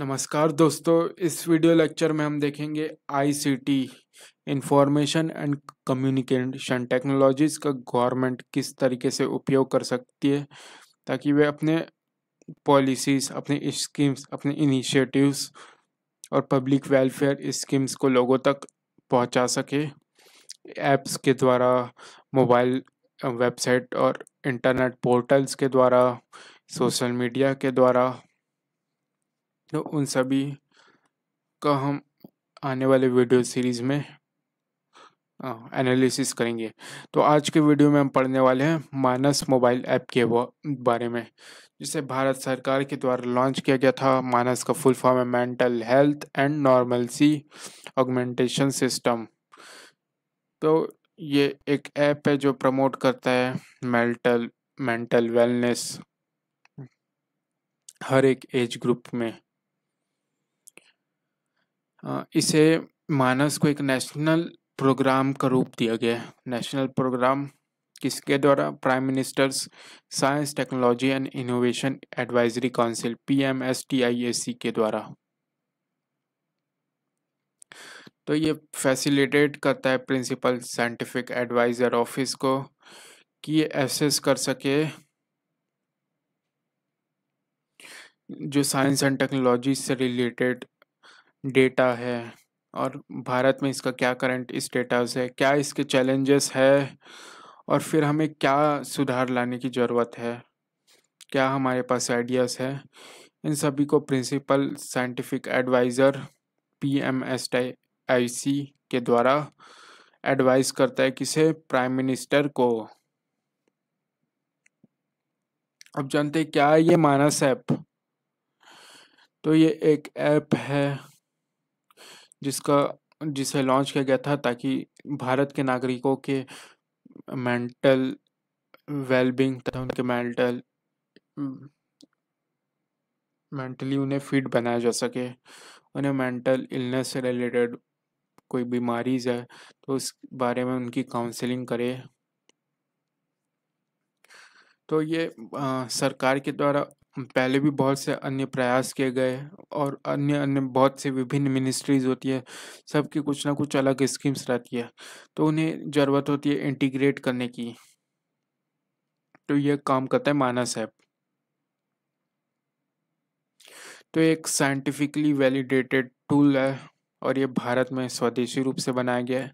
नमस्कार दोस्तों इस वीडियो लेक्चर में हम देखेंगे ICT information and communication technologies का गवर्नमेंट किस तरीके से उपयोग कर सकती है ताकि वे अपने पॉलिसीज़ अपने स्कीम्स अपने इनिशिएटिव्स और पब्लिक वेलफेयर स्कीम्स को लोगों तक पहुंचा सके ऐप्स के द्वारा मोबाइल वेबसाइट और इंटरनेट पोर्टल्स के द्वारा सोशल मीडिया के द्वारा तो उन सभी का हम आने वाले वीडियो सीरीज़ में एनालिसिस करेंगे तो आज के वीडियो में हम पढ़ने वाले हैं मानस मोबाइल ऐप के बारे में जिसे भारत सरकार के द्वारा लॉन्च किया गया था मानस का फुल फॉर्म है mental health and normalcy augmentation system तो ये एक ऐप है जो प्रमोट करता है मेंटल मेंटल वेलनेस हर एक एज ग्रुप में इसे मानस को एक नेशनल प्रोग्राम का रूप दिया गया है नेशनल प्रोग्राम किसके द्वारा prime ministers science technology and innovation advisory council P M S T I S C के द्वारा तो ये फैसिलिटेट करता है प्रिंसिपल साइंटिफिक एडवाइज़र ऑफिस को कि ये एसेस कर सके जो साइंस एंड टेक्नोलॉजी से रिलेटेड डेटा है और भारत में इसका क्या करंट स्टेटस है क्या इसके चैलेंजेस है और फिर हमें क्या सुधार लाने की ज़रूरत है क्या हमारे पास आइडियाज़ है इन सभी को principal scientific adviser P M S I C के द्वारा एडवाइस करता है किसे प्राइम मिनिस्टर को अब जानते क्या है ये मानस ऐप तो ये एक ऐप है जिसका जिसे लॉन्च किया गया था ताकि भारत के नागरिकों के मेंटल वेलबींग तथा उनके मेंटल मेंटली उन्हें फिट बनाया जा सके उन्हें मेंटल इलनेस से रिलेटेड कोई बीमारीज है तो उस बारे में उनकी काउंसलिंग करें तो ये आ, सरकार के द्वारा पहले भी बहुत से अन्य प्रयास किए गए और अन्य अन्य बहुत से विभिन्न मिनिस्ट्रीज होती है सबकी कुछ ना कुछ अलग स्कीम्स रहती है तो उन्हें ज़रूरत होती है इंटीग्रेट करने की तो यह काम करता है मानस ऐप तो एक साइंटिफिकली वैलिडेटेड टूल है और ये भारत में स्वदेशी रूप से बनाया गया है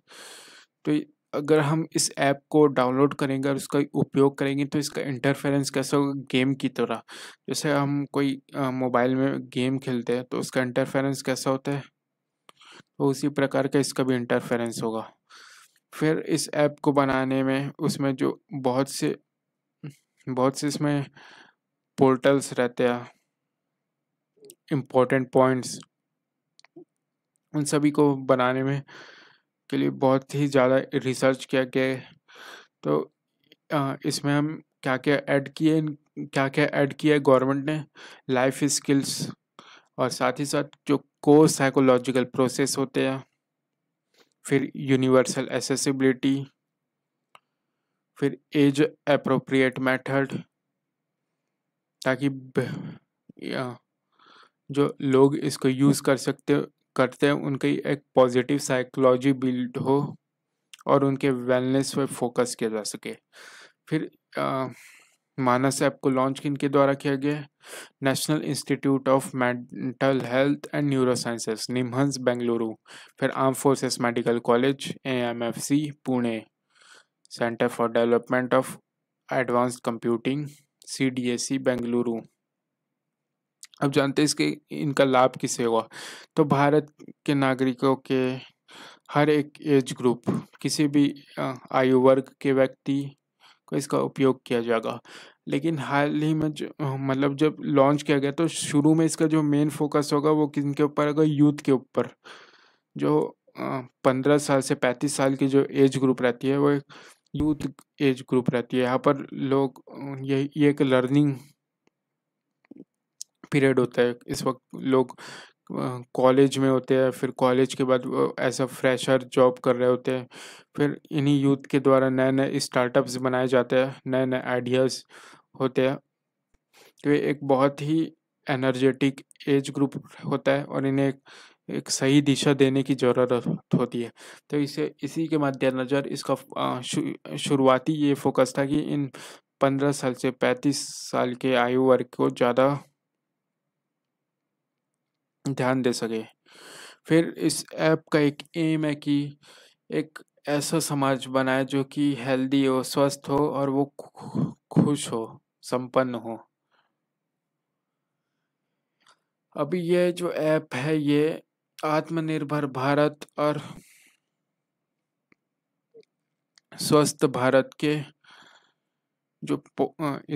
तो अगर हम इस ऐप को डाउनलोड करेंगे और उसका उपयोग करेंगे तो इसका इंटरफेरेंस कैसा होगा गेम की तरह जैसे हम कोई मोबाइल में गेम खेलते हैं तो उसका इंटरफेरेंस कैसा होता है तो उसी प्रकार का इसका भी इंटरफेरेंस होगा फिर इस ऐप को बनाने में उसमें जो बहुत से बहुत से इसमें पोर्टल्स रहते हैं इम्पोर्टेंट पॉइंट्स उन सभी को बनाने में के लिए बहुत ही ज़्यादा रिसर्च किया गया है तो इसमें हम क्या क्या ऐड किए क्या क्या ऐड किया है गवर्नमेंट ने लाइफ स्किल्स और साथ ही साथ जो को साइकोलॉजिकल प्रोसेस होते हैं फिर यूनिवर्सल एसेसिबिलिटी फिर एज अप्रोप्रिएट मेथड ताकि जो लोग इसको यूज़ कर सकते करते हैं उनकी एक पॉजिटिव साइकोलॉजी बिल्ड हो और उनके वेलनेस पर फोकस किया जा सके फिर आ, मानस ऐप को लॉन्च किन के द्वारा किया गया national institute of mental health and neuro sciences NIMHANS Bengaluru फिर armed forces medical college A M F C Pune centre for development of advance computing C D S C Bengaluru अब जानते हैं इसके इनका लाभ किसे हुआ तो भारत के नागरिकों के हर एक एज ग्रुप किसी भी आयु वर्ग के व्यक्ति को इसका उपयोग किया जाएगा लेकिन हाल ही में जो मतलब जब लॉन्च किया गया तो शुरू में इसका जो मेन फोकस होगा वो किन के ऊपर होगा यूथ के ऊपर जो पंद्रह साल से पैंतीस साल की जो एज ग्रुप रहती है वो एक यूथ एज ग्रुप रहती है यहाँ पर लोग ये ये एक लर्निंग पीरियड होता है इस वक्त लोग कॉलेज में होते हैं फिर कॉलेज के बाद एज अ फ्रेशर जॉब कर रहे होते हैं फिर इन्हीं यूथ के द्वारा नए नए स्टार्टअप्स बनाए जाते हैं नए नए आइडियाज़ होते हैं तो ये एक बहुत ही एनर्जेटिक एज ग्रुप होता है और इन्हें एक, एक सही दिशा देने की ज़रूरत होती है तो इसे इसी के मद्देनज़र इसका शु, शुरुआती ये फोकस था कि इन पंद्रह साल से पैंतीस साल के आयु वर्ग को ज़्यादा ध्यान दे सके फिर इस ऐप का एक एम है कि एक ऐसा समाज बनाए जो कि हेल्दी हो स्वस्थ हो और वो खुश हो संपन्न हो अभी ये जो ऐप है ये आत्मनिर्भर भारत और स्वस्थ भारत के जो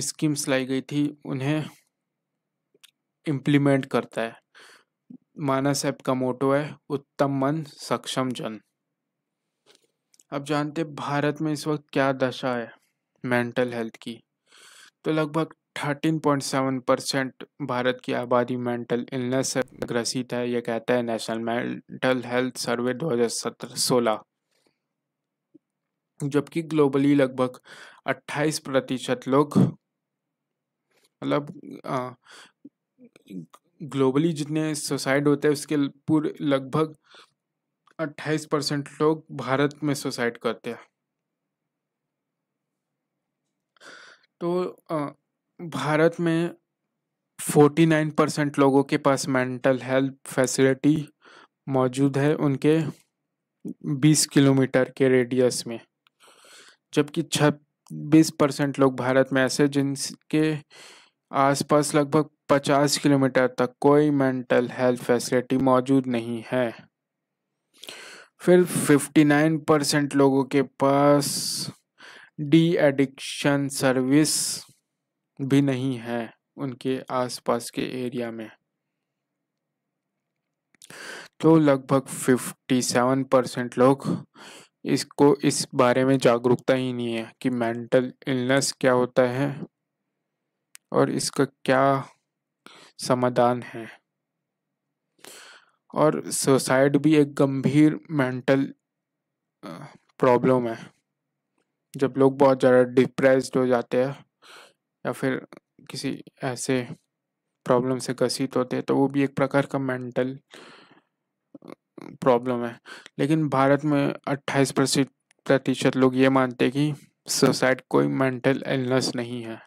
स्कीम्स लाई गई थी उन्हें इम्प्लीमेंट करता है मानस ऐप का मोटो है उत्तम मन सक्षम जन अब जानते भारत में इस वक्त क्या दशा है मेंटल हेल्थ की तो लगभग 13.7 परसेंट भारत की आबादी मेंटल इलनेस से ग्रसित है यह कहता है नेशनल मेंटल हेल्थ सर्वे 2017-16 जबकि ग्लोबली लगभग 28 प्रतिशत लोग मतलब ग्लोबली जितने सुसाइड होते हैं उसके पूरे लगभग अट्ठाईस परसेंट लोग भारत में सुसाइड करते हैं तो भारत में फोर्टी नाइन परसेंट लोगों के पास मेंटल हेल्थ फैसिलिटी मौजूद है उनके बीस किलोमीटर के रेडियस में जबकि छब्बीस परसेंट लोग भारत में ऐसे जिनके आसपास लगभग पचास किलोमीटर तक कोई मेंटल हेल्थ फैसिलिटी मौजूद नहीं है फिर फिफ्टी नाइन परसेंट लोगों के पास डी एडिक्शन सर्विस भी नहीं है उनके आसपास के एरिया में तो लगभग फिफ्टी सेवन परसेंट लोग इसको इस बारे में जागरूकता ही नहीं है कि मेंटल इलनेस क्या होता है और इसका क्या समाधान है और सुसाइड भी एक गंभीर मेंटल प्रॉब्लम है जब लोग बहुत ज़्यादा डिप्रेस हो जाते हैं या फिर किसी ऐसे प्रॉब्लम से ग्रसित होते हैं तो वो भी एक प्रकार का मेंटल प्रॉब्लम है लेकिन भारत में 28 प्रतिशत लोग ये मानते हैं कि सुसाइड कोई मेंटल इलनेस नहीं है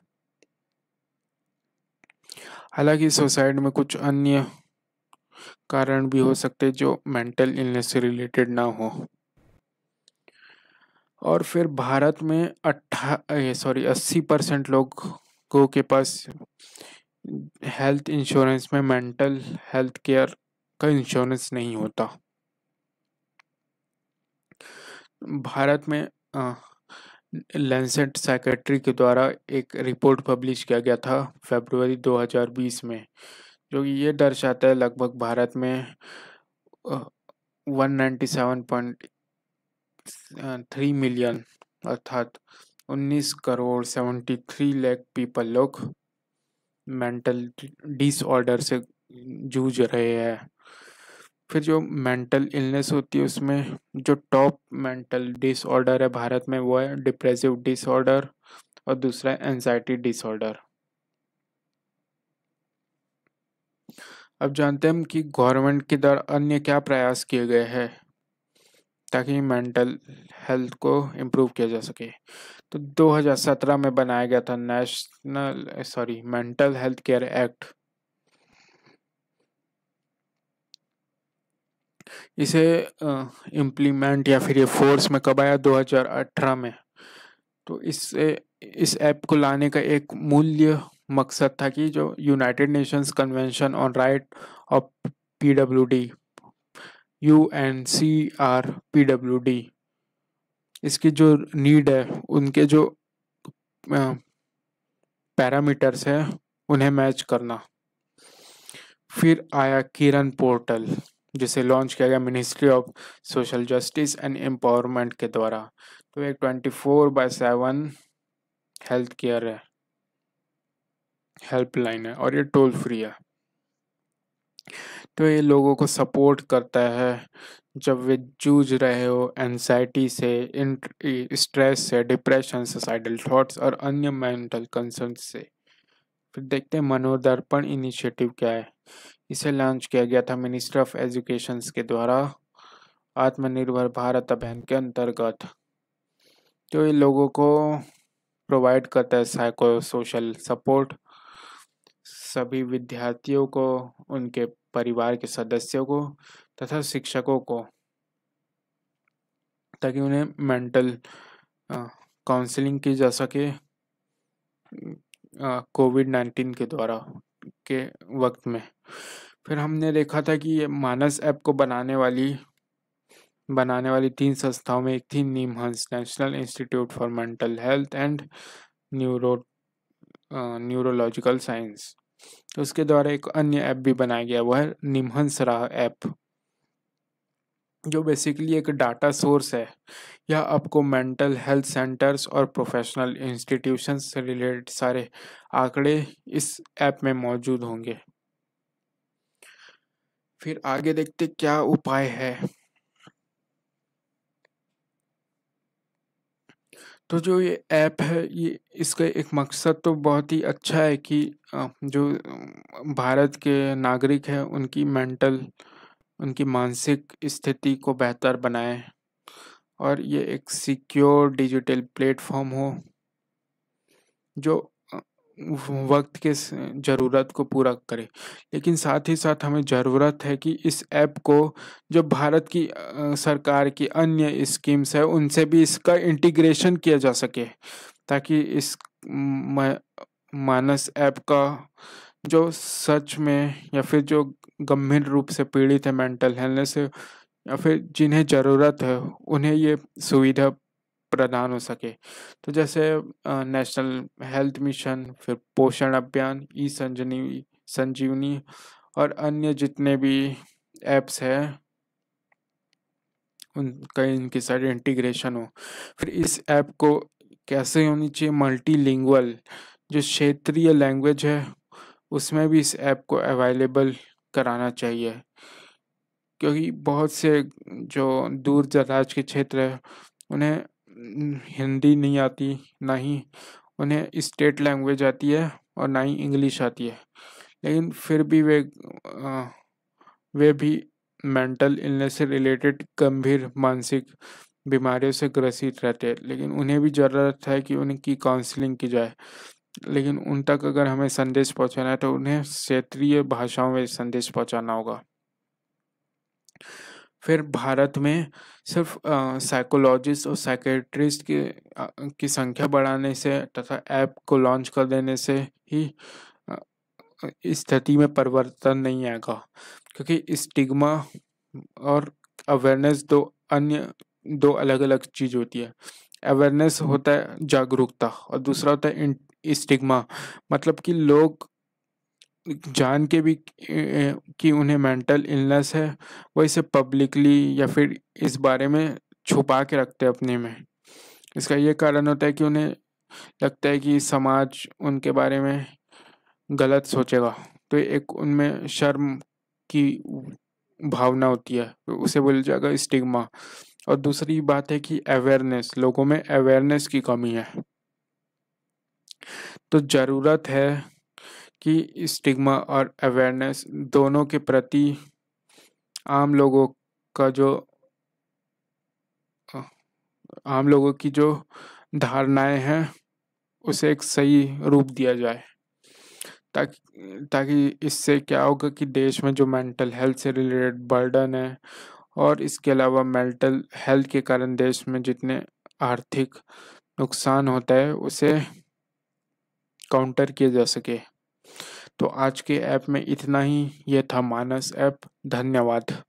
हालांकि सुसाइड में कुछ अन्य कारण भी हो सकते जो मेंटल इलनेस से रिलेटेड ना हो और फिर भारत में अट्ठा सॉरी अस्सी परसेंट लोगों के पास हेल्थ इंश्योरेंस में मेंटल हेल्थ केयर का इंश्योरेंस नहीं होता भारत में आ, लेंसेंट सेक्रेटरी के द्वारा एक रिपोर्ट पब्लिश किया गया था फरवरी 2020 में जो कि ये दर्शाता है लगभग भारत में 197.3 मिलियन अर्थात 19 करोड़ 73 लाख पीपल लोग मेंटल डिसऑर्डर से जूझ रहे हैं फिर जो मेंटल इलनेस होती है उसमें जो टॉप मेंटल डिसऑर्डर है भारत में वो है डिप्रेसिव डिसऑर्डर और दूसरा है एनजाइटी डिसऑर्डर अब जानते हैं कि गवर्नमेंट के द्वारा अन्य क्या प्रयास किए गए हैं ताकि मेंटल हेल्थ को इम्प्रूव किया जा सके तो 2017 में बनाया गया था national sorry mental health care act इसे इम्प्लीमेंट या फिर ये फोर्स में कब आया 2018 में तो इससे इस ऐप को लाने का एक मूल्य मकसद था कि जो United Nations convention on right of P W D U N C R P W D इसकी जो नीड है उनके जो पैरामीटर्स है उन्हें मैच करना फिर आया किरण पोर्टल जिसे लॉन्च किया गया ministry of social justice and empowerment के द्वारा तो एक twenty four by seven health care है हेल्पलाइन है और ये टोल फ्री है तो ये लोगों को सपोर्ट करता है जब वे जूझ रहे हो एनजाइटी से स्ट्रेस से डिप्रेशन सुसाइडल थॉट्स और अन्य मेंटल कंसर्न से फिर देखते हैं मनोदर्पण इनिशिएटिव क्या है इसे लॉन्च किया गया था मिनिस्ट्री ऑफ एजुकेशन के द्वारा आत्मनिर्भर भारत अभियान के अंतर्गत तो ये लोगों को प्रोवाइड करता है साइको सोशल सपोर्ट सभी विद्यार्थियों को उनके परिवार के सदस्यों को तथा शिक्षकों को ताकि उन्हें मेंटल काउंसलिंग की जा सके कोविड नाइन्टीन के द्वारा के वक्त में फिर हमने देखा था कि ये मानस ऐप को बनाने वाली बनाने वाली तीन संस्थाओं में एक थी NIMHANS national institute for mental health and neuro neurological science तो उसके द्वारा एक अन्य ऐप भी बनाया गया वो है निमहंस राह ऐप जो बेसिकली एक डाटा सोर्स है यह आपको मेंटल हेल्थ सेंटर्स और प्रोफेशनल इंस्टीट्यूशंस से रिलेटेड सारे आंकड़े इस ऐप में मौजूद होंगे फिर आगे देखते क्या उपाय है तो जो ये ऐप है ये इसका एक मकसद तो बहुत ही अच्छा है कि जो भारत के नागरिक हैं उनकी मेंटल उनकी मानसिक स्थिति को बेहतर बनाए और ये एक सिक्योर डिजिटल प्लेटफॉर्म हो जो वक्त के ज़रूरत को पूरा करे लेकिन साथ ही साथ हमें ज़रूरत है कि इस ऐप को जो भारत की सरकार की अन्य स्कीम्स है उनसे भी इसका इंटीग्रेशन किया जा सके ताकि इस मानस ऐप का जो सच में या फिर जो गंभीर रूप से पीड़ित है मेंटल हेल्थ से या फिर जिन्हें ज़रूरत है उन्हें ये सुविधा प्रदान हो सके तो जैसे नेशनल हेल्थ मिशन फिर पोषण अभियान ई संजीवनी संजीवनी और अन्य जितने भी ऐप्स हैं उनका इनके साथ इंटीग्रेशन हो फिर इस ऐप को कैसे होनी चाहिए मल्टी जो क्षेत्रीय लैंग्वेज है उसमें भी इस ऐप को अवेलेबल कराना चाहिए क्योंकि बहुत से जो दूर दराज के क्षेत्र है उन्हें हिंदी नहीं आती ना ही उन्हें स्टेट लैंग्वेज आती है और ना ही इंग्लिश आती है लेकिन फिर भी वे आ, वे भी मेंटल इलनेस से रिलेटेड गंभीर मानसिक बीमारियों से ग्रसित रहते हैं लेकिन उन्हें भी ज़रूरत है कि उनकी काउंसलिंग की जाए लेकिन उन तक अगर हमें संदेश पहुंचाना है तो उन्हें क्षेत्रीय भाषाओं में संदेश पहुंचाना होगा फिर भारत में सिर्फ साइकोलॉजिस्ट और साइकेट्रिस्ट की आ, की संख्या बढ़ाने से तथा ऐप को लॉन्च कर देने से ही स्थिति में परिवर्तन नहीं आएगा क्योंकि स्टिग्मा और अवेयरनेस दो अन्य दो अलग अलग चीज़ होती है अवेयरनेस होता है जागरूकता और दूसरा होता है स्टिग्मा मतलब कि लोग जान के भी कि उन्हें मेंटल इलनेस है वो इसे पब्लिकली या फिर इस बारे में छुपा के रखते हैं अपने में इसका ये कारण होता है कि उन्हें लगता है कि समाज उनके बारे में गलत सोचेगा तो एक उनमें शर्म की भावना होती है तो उसे बोल जाएगा स्टिग्मा और दूसरी बात है कि अवेयरनेस लोगों में अवेयरनेस की कमी है तो ज़रूरत है कि स्टिग्मा और अवेयरनेस दोनों के प्रति आम लोगों का जो आम लोगों की जो धारणाएं हैं उसे एक सही रूप दिया जाए ताकि ताकि इससे क्या होगा कि देश में जो मेंटल हेल्थ से रिलेटेड बर्डन है और इसके अलावा मेंटल हेल्थ के कारण देश में जितने आर्थिक नुकसान होता है उसे काउंटर किया जा सके तो आज के ऐप में इतना ही ये था मानस ऐप धन्यवाद